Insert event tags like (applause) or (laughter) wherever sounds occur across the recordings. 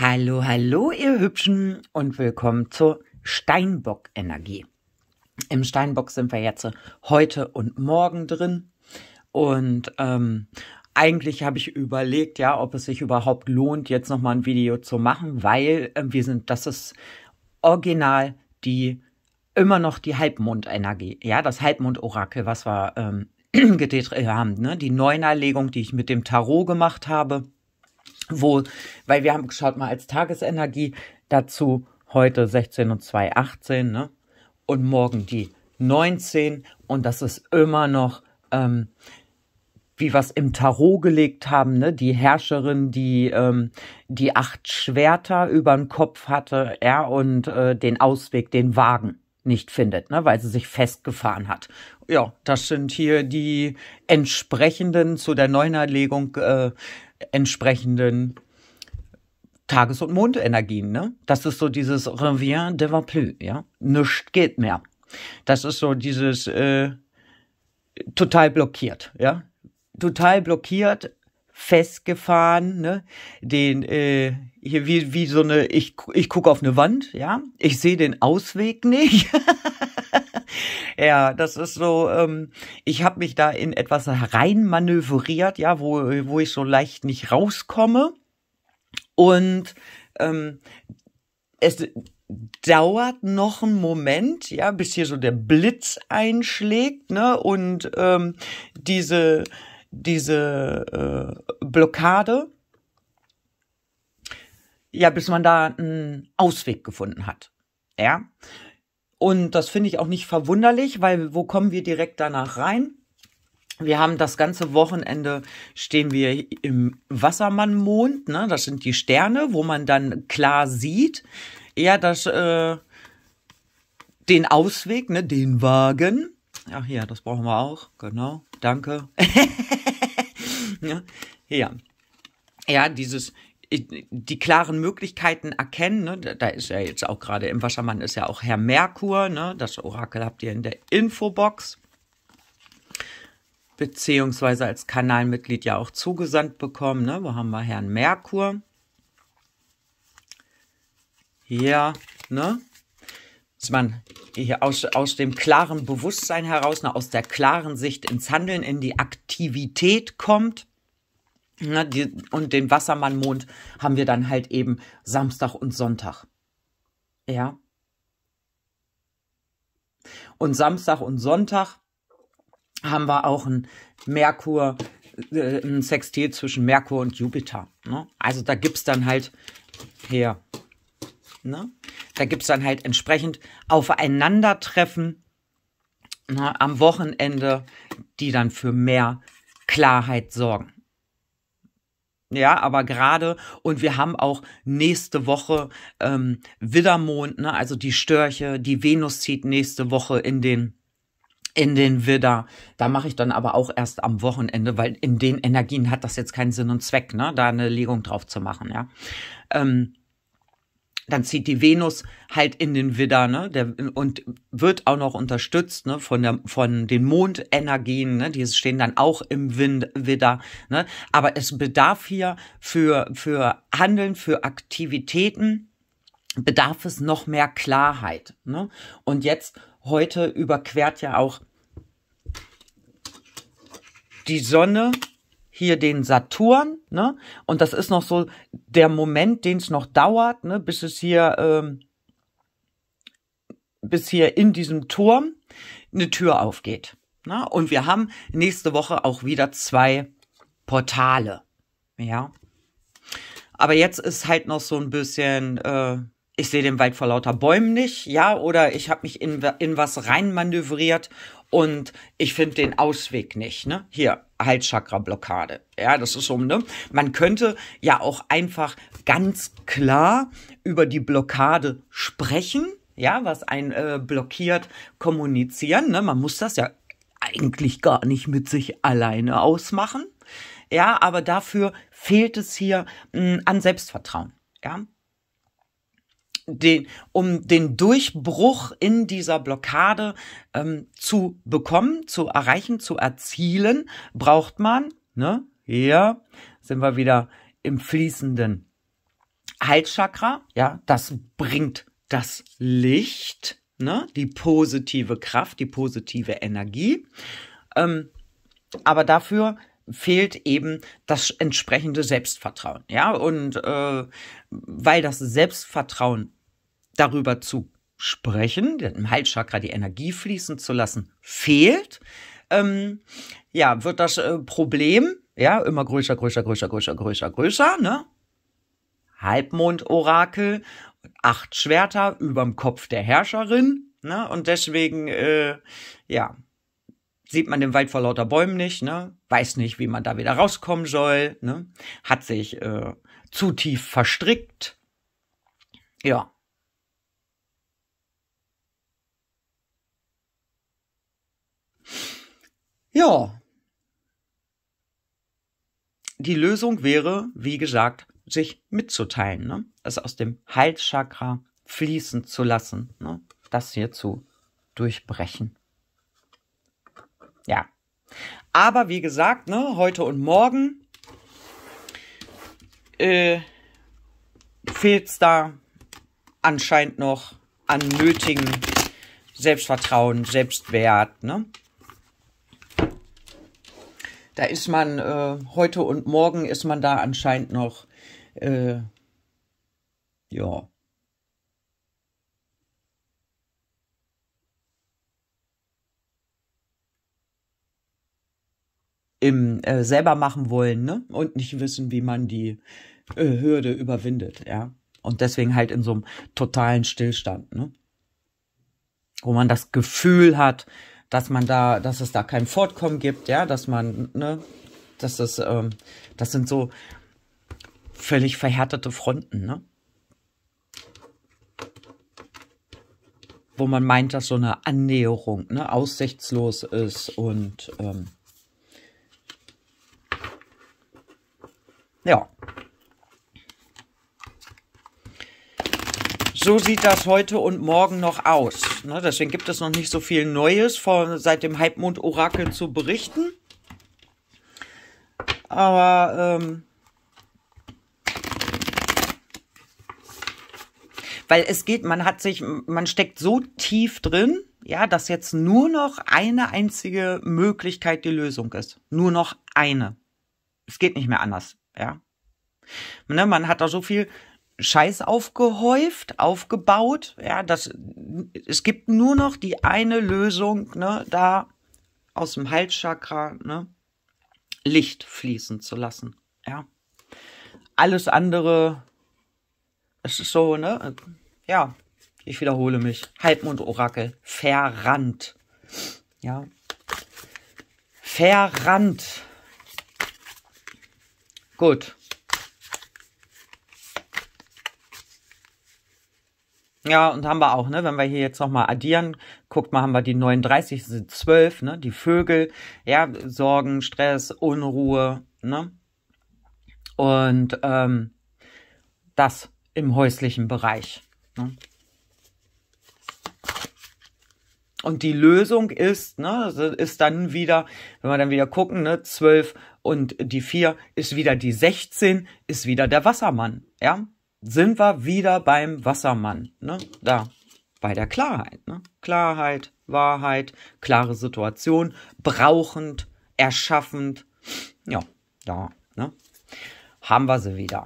Hallo, hallo, ihr Hübschen und willkommen zur Steinbock-Energie. Im Steinbock sind wir jetzt heute und morgen drin. Und ähm, eigentlich habe ich überlegt, ja, ob es sich überhaupt lohnt, jetzt nochmal ein Video zu machen, weil äh, wir sind, das ist original die immer noch die Halbmond-Energie, ja, das Halbmond-Orakel, was wir ähm, (clears throat) gedreht haben, ne? die Neunerlegung, die ich mit dem Tarot gemacht habe wo, weil wir haben geschaut mal als Tagesenergie dazu heute 16 und 2, 18, ne? Und morgen die 19 und das ist immer noch, ähm, wie wir es im Tarot gelegt haben, ne? Die Herrscherin, die ähm, die acht Schwerter über den Kopf hatte, ja, und äh, den Ausweg, den Wagen nicht findet, ne, weil sie sich festgefahren hat. Ja, das sind hier die entsprechenden zu der Neunerlegung äh, entsprechenden Tages- und Mondenergien, ne? Das ist so dieses Revient de Vaplu, ja? Nichts geht mehr. Das ist so dieses äh, total blockiert, ja? Total blockiert, festgefahren, ne? Den äh, hier wie wie so eine ich ich gucke auf eine Wand, ja? Ich sehe den Ausweg nicht. (laughs) (laughs) ja, das ist so, ähm, ich habe mich da in etwas reinmanövriert, ja, wo, wo ich so leicht nicht rauskomme. Und ähm, es dauert noch einen Moment, ja, bis hier so der Blitz einschlägt, ne? Und ähm, diese, diese äh, Blockade, ja, bis man da einen Ausweg gefunden hat. Ja. Und das finde ich auch nicht verwunderlich, weil wo kommen wir direkt danach rein? Wir haben das ganze Wochenende stehen wir im Wassermannmond, ne? Das sind die Sterne, wo man dann klar sieht, ja, das äh, den Ausweg, ne, den Wagen. Ach ja, das brauchen wir auch, genau. Danke. (laughs) ja. ja, dieses die klaren Möglichkeiten erkennen. Ne? Da ist ja jetzt auch gerade im Wassermann ist ja auch Herr Merkur. Ne? Das Orakel habt ihr in der Infobox beziehungsweise als Kanalmitglied ja auch zugesandt bekommen. Ne? Wo haben wir Herrn Merkur? Hier, ne? Dass man hier aus, aus dem klaren Bewusstsein heraus, ne, aus der klaren Sicht ins Handeln, in die Aktivität kommt. Ne, die, und den Wassermannmond haben wir dann halt eben Samstag und Sonntag. Ja. Und Samstag und Sonntag haben wir auch ein Merkur, äh, ein Sextil zwischen Merkur und Jupiter. Ne? Also da gibt es dann halt her. Ne? Da gibt es dann halt entsprechend Aufeinandertreffen ne, am Wochenende, die dann für mehr Klarheit sorgen. Ja, aber gerade, und wir haben auch nächste Woche ähm, Widdermond, ne? also die Störche, die Venus zieht nächste Woche in den in den Widder. Da mache ich dann aber auch erst am Wochenende, weil in den Energien hat das jetzt keinen Sinn und Zweck, ne? da eine Legung drauf zu machen. Ja, ähm, dann zieht die Venus halt in den Widder, ne? Der, und wird auch noch unterstützt, ne? Von der, von den Mondenergien, ne? Die stehen dann auch im Wind, Widder, ne? Aber es bedarf hier für, für Handeln, für Aktivitäten, bedarf es noch mehr Klarheit, ne? Und jetzt, heute überquert ja auch die Sonne hier den Saturn, ne? Und das ist noch so der Moment, den es noch dauert, ne, bis es hier, ähm, bis hier in diesem Turm eine Tür aufgeht. Ne? Und wir haben nächste Woche auch wieder zwei Portale. Ja. Aber jetzt ist halt noch so ein bisschen, äh, ich sehe den Wald vor lauter Bäumen nicht, ja, oder ich habe mich in, in was reinmanövriert und ich finde den Ausweg nicht, ne? Hier, Halschakra-Blockade. Ja, das ist so, ne? Man könnte ja auch einfach ganz klar über die Blockade sprechen, ja, was ein äh, blockiert kommunizieren. Ne? Man muss das ja eigentlich gar nicht mit sich alleine ausmachen. Ja, aber dafür fehlt es hier mh, hm, an Selbstvertrauen. Ja, den, um den Durchbruch in dieser Blockade ähm, zu bekommen, zu erreichen, zu erzielen, braucht man, ne, hier sind wir wieder im fließenden Halschakra, ja, das bringt das Licht, ne, die positive Kraft, die positive Energie. Ähm, aber dafür fehlt eben das entsprechende Selbstvertrauen. Ja, und äh, weil das Selbstvertrauen darüber zu sprechen, im Halschakra die Energie fließen zu lassen, fehlt, ähm, ja, wird das äh, Problem ja immer größer, größer, größer, größer, größer, größer, ne? Halbmond-Orakel, acht Schwerter überm Kopf der Herrscherin, ne? Und deswegen, äh, ja, sieht man den Wald vor lauter Bäumen nicht, ne? Weiß nicht, wie man da wieder rauskommen soll, ne? Hat sich äh, zu tief verstrickt, ja. Ja. Die Lösung wäre, wie gesagt, sich mitzuteilen, ne? es aus dem Halschakra fließen zu lassen, ne? das hier zu durchbrechen. Ja. Aber wie gesagt, ne, heute und morgen äh, fehlt es da anscheinend noch an nötigen Selbstvertrauen, Selbstwert. Ne? da ist man äh, heute und morgen ist man da anscheinend noch, äh, ja. im äh, selber machen wollen ne? und nicht wissen, wie man die äh, Hürde überwindet, ja. Und deswegen halt in so einem totalen Stillstand, ne? Wo man das Gefühl hat, dass man da, dass es da kein Fortkommen gibt, ja, dass man, ne, das ist, ähm, das sind so völlig verhärtete Fronten, ne? Wo man meint, dass so eine Annäherung, ne, aussichtslos ist und ähm, ja. so sieht das heute und morgen noch aus. Ne, deswegen gibt es noch nicht so viel Neues von, seit dem Halbmond-Orakel zu berichten. Aber, ähm, weil es geht, man hat sich, man steckt so tief drin, ja, dass jetzt nur noch eine einzige Möglichkeit die Lösung ist. Nur noch eine. Es geht nicht mehr anders, ja. Ne, man hat da so viel Scheiß aufgehäuft, aufgebaut. Ja, das, es gibt nur noch die eine Lösung, ne, da aus dem Halschakra, ne, Licht fließen zu lassen. Ja. Alles andere, es ist so, ne, ja, ich wiederhole mich. Halbmond-Orakel, verrannt. Ja. Verrannt. Gut. Ja, und haben wir auch, ne? Wenn wir hier jetzt nochmal addieren, guckt mal, haben wir die 39, sind 12, ne? Die Vögel, ja, Sorgen, Stress, Unruhe, ne? Und ähm, das im häuslichen Bereich. Ne? Und die Lösung ist, ne, also ist dann wieder, wenn wir dann wieder gucken, ne, 12 und die 4 ist wieder die 16, ist wieder der Wassermann, ja? sind wir wieder beim Wassermann, ne? Da, bei der Klarheit, ne? Klarheit, Wahrheit, klare Situation, brauchend, erschaffend. Ja, da, ne? Haben wir sie wieder.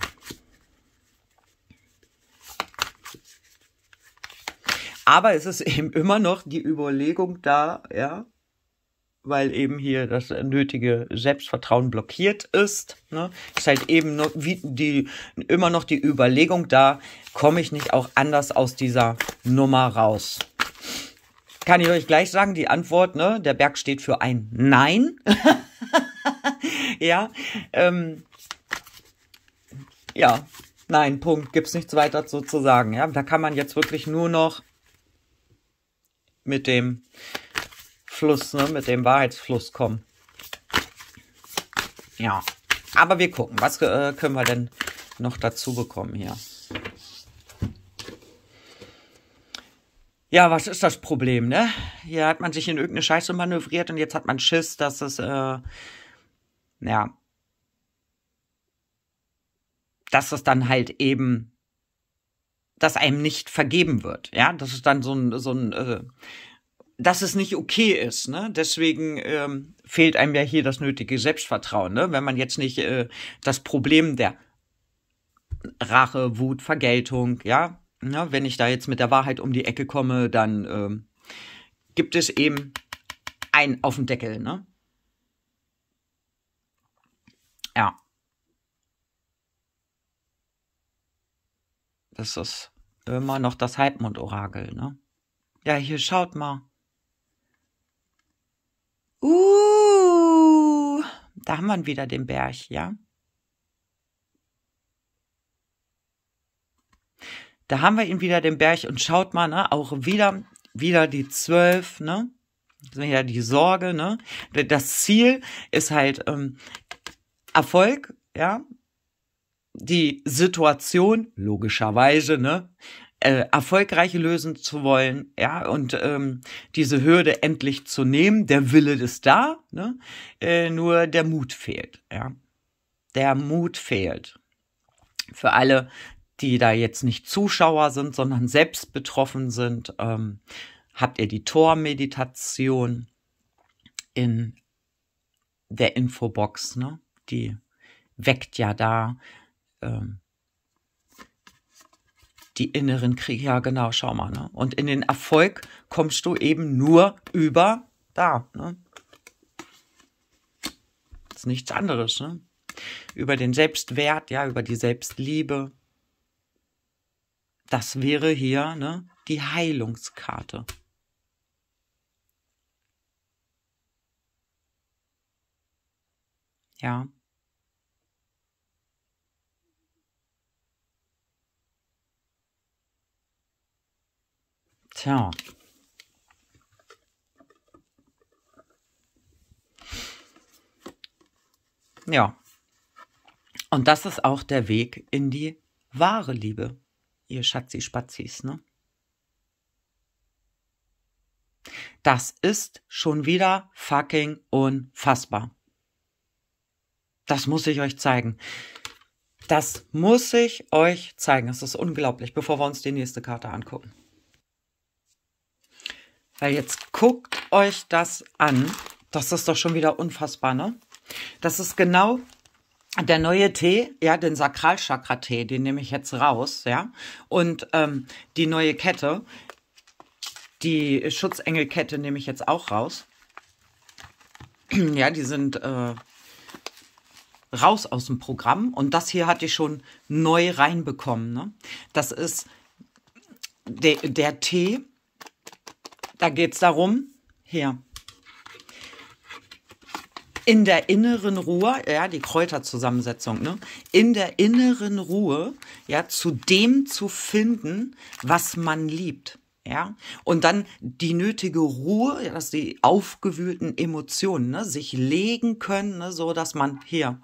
Aber es ist eben immer noch die Überlegung da, ja, weil eben hier das nötige Selbstvertrauen blockiert ist. Ne? Ist halt eben nur wie die, immer noch die Überlegung da, komme ich nicht auch anders aus dieser Nummer raus? Kann ich euch gleich sagen, die Antwort, ne? Der Berg steht für ein Nein. (laughs) ja. Ähm, ja, nein, Punkt. Gibt's nichts weiter zu, zu sagen. Ja, da kann man jetzt wirklich nur noch mit dem Fluss, ne, mit dem Wahrheitsfluss kommen. Ja, aber wir gucken, was äh, können wir denn noch dazu bekommen hier? Ja, was ist das Problem, ne? Hier hat man sich in irgendeine Scheiße manövriert und jetzt hat man Schiss, dass es, äh, ja, dass es dann halt eben, dass einem nicht vergeben wird, ja? Das ist dann so ein, so ein, äh, dass es nicht okay ist. Ne? Deswegen ähm, fehlt einem ja hier das nötige Selbstvertrauen, ne? wenn man jetzt nicht äh, das Problem der Rache, Wut, Vergeltung, ja, ne? wenn ich da jetzt mit der Wahrheit um die Ecke komme, dann ähm, gibt es eben ein auf dem Deckel, ne? Ja. Das ist immer noch das Halbmond-Orakel, ne? Ja, hier schaut mal. Uh, da haben wir wieder den Berg, ja? Da haben wir ihn wieder, den Berg. Und schaut mal, ne? Auch wieder, wieder die zwölf, ne? Das ist ja die Sorge, ne? Das Ziel ist halt ähm, Erfolg, ja? Die Situation, logischerweise, ne? Äh, erfolgreiche lösen zu wollen, ja, und ähm, diese Hürde endlich zu nehmen. Der Wille ist da, ne? Äh, nur der Mut fehlt, ja. Der Mut fehlt. Für alle, die da jetzt nicht Zuschauer sind, sondern selbst betroffen sind, ähm, habt ihr die Tormeditation in der Infobox, ne? Die weckt ja da ähm, die inneren Kriege. Ja, genau, schau mal. Ne? Und in den Erfolg kommst du eben nur über da. Ne? Das ist nichts anderes. Ne? Über den Selbstwert, ja, über die Selbstliebe. Das wäre hier ne, die Heilungskarte. Ja. Tja. Ja. Und das ist auch der Weg in die wahre Liebe, ihr Schatzi-Spatzis, ne? Das ist schon wieder fucking unfassbar. Das muss ich euch zeigen. Das muss ich euch zeigen. Es ist unglaublich, bevor wir uns die nächste Karte angucken. Weil jetzt guckt euch das an. Das ist doch schon wieder unfassbar, ne? Das ist genau der neue Tee, ja, den Sakralchakra-Tee, den nehme ich jetzt raus, ja. Und ähm, die neue Kette, die Schutzengelkette nehme ich jetzt auch raus. ja, die sind äh, raus aus dem Programm. Und das hier hatte ich schon neu reinbekommen. Ne? Das ist der, der Tee, da geht es darum, hier. In der inneren Ruhe, ja, die Kräuterzusammensetzung, ne? In der inneren Ruhe, ja, zu dem zu finden, was man liebt. Ja, und dann die nötige Ruhe, dass die aufgewühlten Emotionen ne, sich legen können, ne, so dass man hier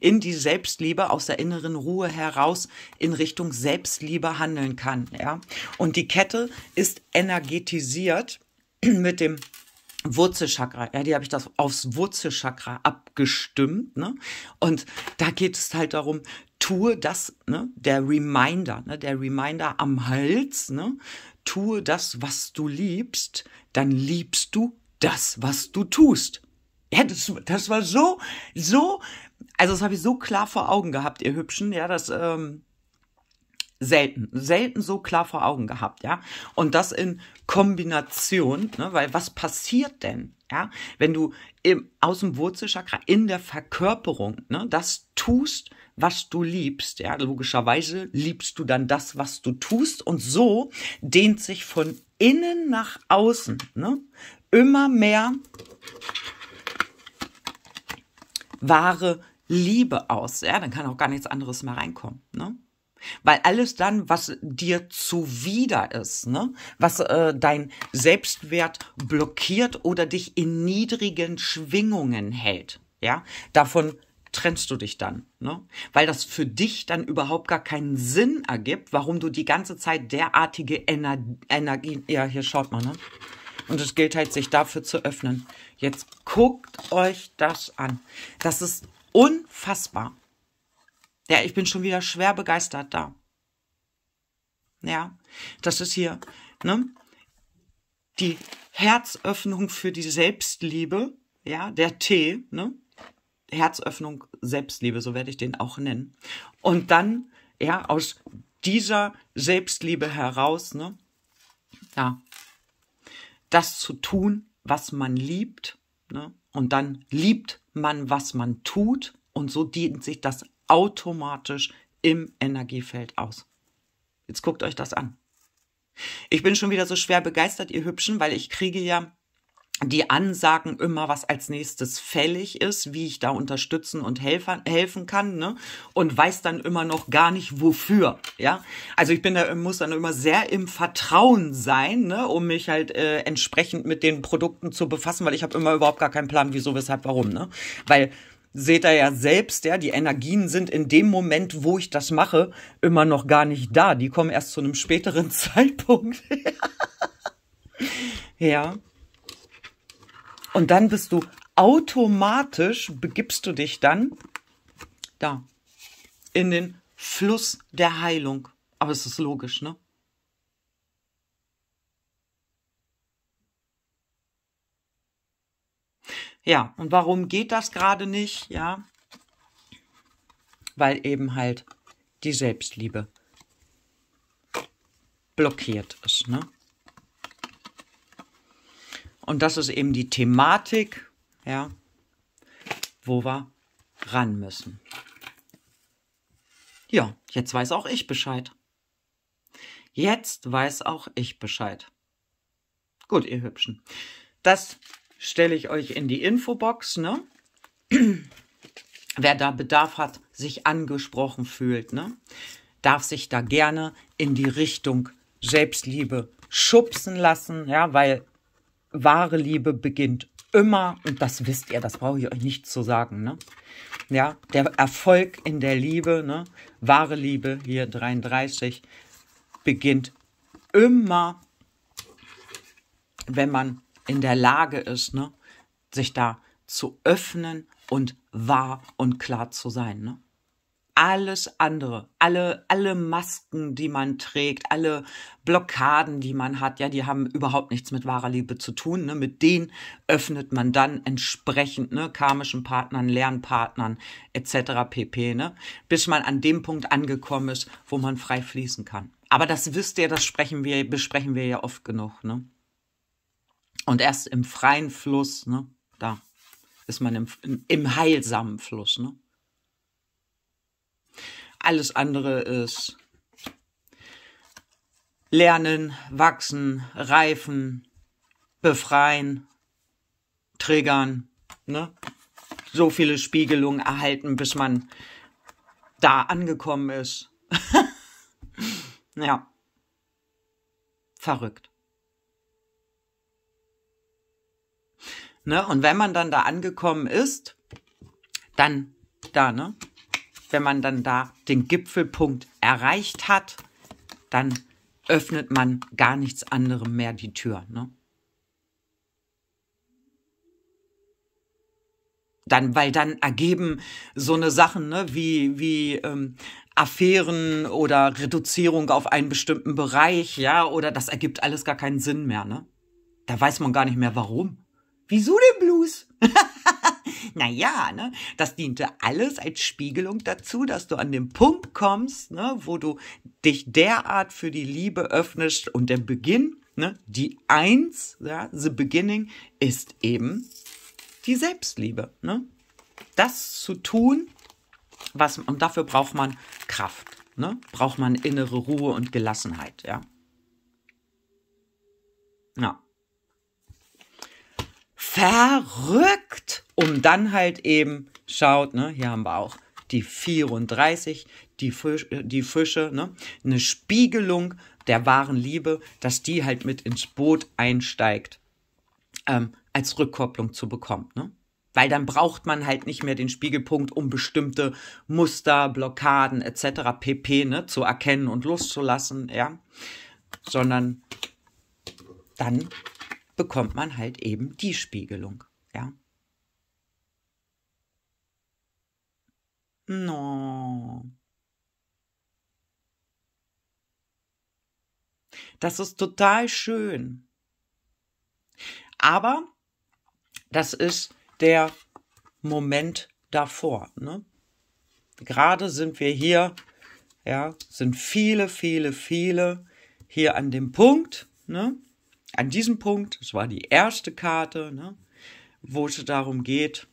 in die Selbstliebe aus der inneren Ruhe heraus in Richtung Selbstliebe handeln kann. Ja? Und die Kette ist energetisiert (clears throat) mit dem Wurzelchakra, ja, die habe ich das aufs Wurzelchakra abgestimmt, ne? Und da geht es halt darum, tue das, ne, der Reminder, ne, der Reminder am Hals, ne, tue das, was du liebst, dann liebst du das, was du tust. Ja, das, das war so, so also das habe ich so klar vor Augen gehabt, ihr Hübschen, ja, das ähm, selten, selten so klar vor Augen gehabt, ja. Und das in Kombination, ne, weil was passiert denn, ja, wenn du im, aus dem Wurzelchakra in der Verkörperung, ne, das tust, was du liebst, ja, logischerweise liebst du dann das, was du tust und so dehnt sich von innen nach außen, ne, immer mehr wahre Liebe aus, ja, dann kann auch gar nichts anderes mehr reinkommen, ne? Weil alles dann, was dir zuwider ist, ne, was äh, dein Selbstwert blockiert oder dich in niedrigen Schwingungen hält, ja, davon trennst du dich dann, ne? Weil das für dich dann überhaupt gar keinen Sinn ergibt, warum du die ganze Zeit derartige Ener Energien, ja, hier schaut mal, ne? Und es gilt halt, sich dafür zu öffnen. Jetzt guckt euch das an. Das ist Unfassbar. Ja, ich bin schon wieder schwer begeistert da. Ja, das ist hier, ne? Die Herzöffnung für die Selbstliebe, ja, der Tee, ne? Herzöffnung Selbstliebe, so werde ich den auch nennen. Und dann, ja, aus dieser Selbstliebe heraus, ne? Ja, das zu tun, was man liebt, ne? Und dann liebt man, was man tut. Und so dient sich das automatisch im Energiefeld aus. Jetzt guckt euch das an. Ich bin schon wieder so schwer begeistert, ihr Hübschen, weil ich kriege ja die ansagen immer, was als nächstes fällig ist, wie ich da unterstützen und helfen, helfen kann, ne? Und weiß dann immer noch gar nicht wofür, ja? Also ich bin da, muss dann immer sehr im Vertrauen sein, ne? Um mich halt äh, entsprechend mit den Produkten zu befassen, weil ich habe immer überhaupt gar keinen Plan, wieso, weshalb, warum, ne? Weil seht ihr ja selbst, ja, die Energien sind in dem Moment, wo ich das mache, immer noch gar nicht da. Die kommen erst zu einem späteren (laughs) Zeitpunkt. ja. Und dann bist du automatisch, begibst du dich dann da in den Fluss der Heilung. Aber es ist logisch, ne? Ja, und warum geht das gerade nicht? Ja, weil eben halt die Selbstliebe blockiert ist, ne? Und das ist eben die Thematik, ja, wo wir ran müssen. Ja, jetzt weiß auch ich Bescheid. Jetzt weiß auch ich Bescheid. Gut, ihr Hübschen. Das stelle ich euch in die Infobox, ne? Wer da Bedarf hat, sich angesprochen fühlt, ne? Darf sich da gerne in die Richtung Selbstliebe schubsen lassen, ja, weil wahre Liebe beginnt immer, und das wisst ihr, das brauche ich euch nicht zu sagen, ne? Ja, der Erfolg in der Liebe, ne? Wahre Liebe, hier 33, beginnt immer, wenn man in der Lage ist, ne? Sich da zu öffnen und wahr und klar zu sein, ne? alles andere, alle, alle Masken, die man trägt, alle Blockaden, die man hat, ja, die haben überhaupt nichts mit wahrer Liebe zu tun. Ne? Mit denen öffnet man dann entsprechend ne, karmischen Partnern, Lernpartnern etc. pp. Ne? Bis man an dem Punkt angekommen ist, wo man frei fließen kann. Aber das wisst ihr, das sprechen wir, besprechen wir ja oft genug. Ne? Und erst im freien Fluss, ne, da ist man im, im, im heilsamen Fluss, ne? Alles andere ist lernen, wachsen, reifen, befreien, triggern, ne? So viele Spiegelungen erhalten, bis man da angekommen ist. (laughs) ja. Verrückt. Ne? Und wenn man dann da angekommen ist, dann da, ne? wenn man dann da den Gipfelpunkt erreicht hat, dann öffnet man gar nichts anderem mehr die Tür. Ne? Dann, weil dann ergeben so eine Sachen ne, wie, wie ähm, Affären oder Reduzierung auf einen bestimmten Bereich, ja, oder das ergibt alles gar keinen Sinn mehr, ne? Da weiß man gar nicht mehr warum. Wieso denn Blues? (laughs) Naja, ne, das diente alles als Spiegelung dazu, dass du an den Punkt kommst, ne, wo du dich derart für die Liebe öffnest und der Beginn, ne, die Eins, ja, the beginning, ist eben die Selbstliebe. Ne? Das zu tun, was, und dafür braucht man Kraft, ne? braucht man innere Ruhe und Gelassenheit, ja. Ja verrückt. Um dann halt eben, schaut, ne, hier haben wir auch die 34, die, Fisch, äh, die Fische, ne, eine Spiegelung der wahren Liebe, dass die halt mit ins Boot einsteigt, ähm, als Rückkopplung zu bekommen. Ne? Weil dann braucht man halt nicht mehr den Spiegelpunkt, um bestimmte Muster, Blockaden etc. pp. Ne, zu erkennen und loszulassen, ja. Sondern dann bekommt man halt eben die Spiegelung. Ja. No. Das ist total schön. Aber das ist der Moment davor. Ne? Gerade sind wir hier, ja, sind viele, viele, viele hier an dem Punkt, ne? an diesem Punkt, es war die erste Karte, ne, wo es darum geht,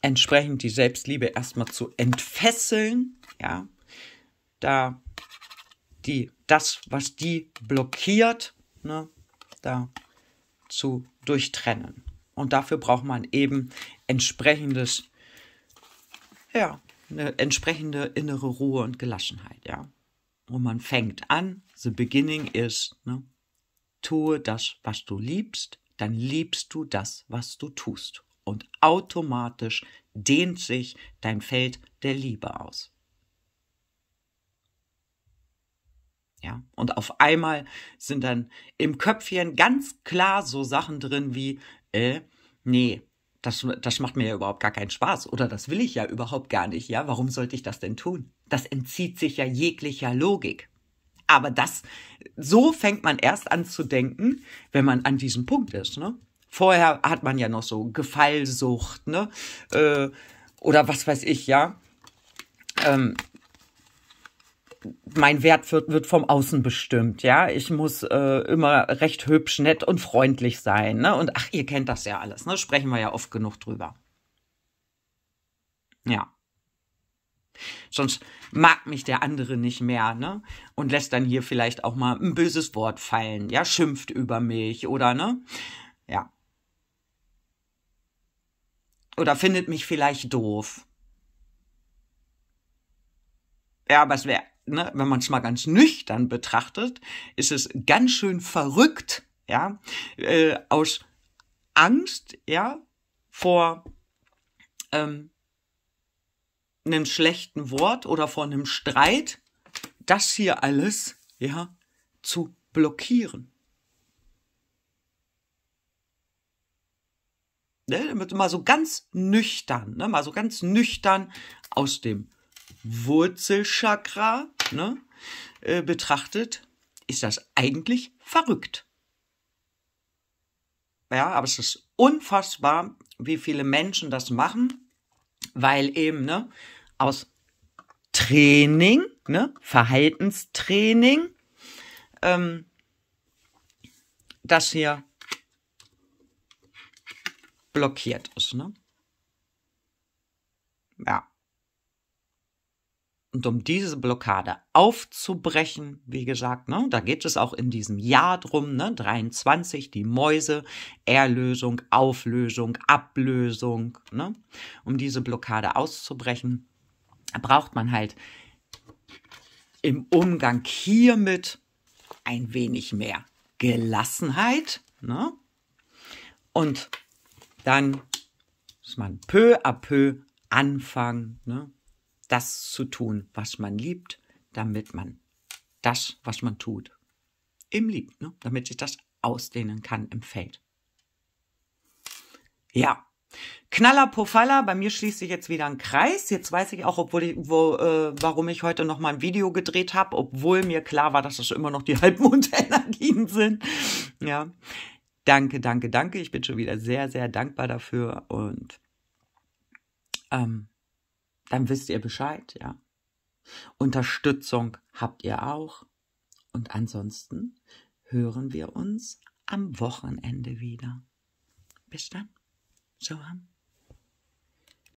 entsprechend die Selbstliebe erstmal zu entfesseln, ja, da die, das, was die blockiert, ne, da zu durchtrennen. Und dafür braucht man eben entsprechendes, ja, eine entsprechende innere Ruhe und Gelassenheit, ja. Und man fängt an, the beginning is, ne, tue das, was du liebst, dann liebst du das, was du tust. Und automatisch dehnt sich dein Feld der Liebe aus. Ja, und auf einmal sind dann im Köpfchen ganz klar so Sachen drin wie, äh, nee, das, das macht mir ja überhaupt gar keinen Spaß oder das will ich ja überhaupt gar nicht, ja, warum sollte ich das denn tun? Das entzieht sich ja jeglicher Logik. Aber das, so fängt man erst an zu denken, wenn man an diesem Punkt ist. Ne? Vorher hat man ja noch so Gefallsucht, ne? Äh, oder was weiß ich, ja. Ähm, mein Wert wird, wird vom Außen bestimmt, ja. Ich muss äh, immer recht hübsch, nett und freundlich sein, ne? Und ach, ihr kennt das ja alles, ne? Sprechen wir ja oft genug drüber. Ja. Sonst mag mich der andere nicht mehr, ne? Und lässt dann hier vielleicht auch mal ein böses Wort fallen, ja, schimpft über mich oder, ne? Ja. Oder findet mich vielleicht doof. Ja, aber es wäre, ne, wenn man es mal ganz nüchtern betrachtet, ist es ganz schön verrückt, ja, äh, aus Angst, ja, vor ähm, einem schlechten Wort oder vor einem Streit, das hier alles, ja, zu blockieren. Ne, mal so ganz nüchtern, ne, mal so ganz nüchtern aus dem Wurzelchakra ne, äh, betrachtet, ist das eigentlich verrückt. Ja, aber es ist unfassbar, wie viele Menschen das machen, weil eben, ne, aus Training, ne? Verhaltenstraining. Ähm, das hier blockiert ist, ne? Ja. Und um diese Blockade aufzubrechen, wie gesagt, ne, da geht es auch in diesem Jahr drum, ne, 23, die Mäuse, Erlösung, Auflösung, Ablösung, ne, um diese Blockade auszubrechen, braucht man halt im Umgang hiermit ein wenig mehr Gelassenheit. Ne? Und dann muss man peu à peu anfangen, ne? das zu tun, was man liebt, damit man das, was man tut, im liebt, ne? damit sich das ausdehnen kann im Feld. Ja, Knaller Pofalla, bei mir schließt sich jetzt wieder ein Kreis. Jetzt weiß ich auch, obwohl ich, wo, äh, warum ich heute noch mal ein Video gedreht habe, obwohl mir klar war, dass das immer noch die (laughs) Halbmondenergien sind. Ja. Danke, danke, danke. Ich bin schon wieder sehr, sehr dankbar dafür. Und ähm, dann wisst ihr Bescheid, ja. Unterstützung habt ihr auch. Und ansonsten hören wir uns am Wochenende wieder. Bis dann. So, um,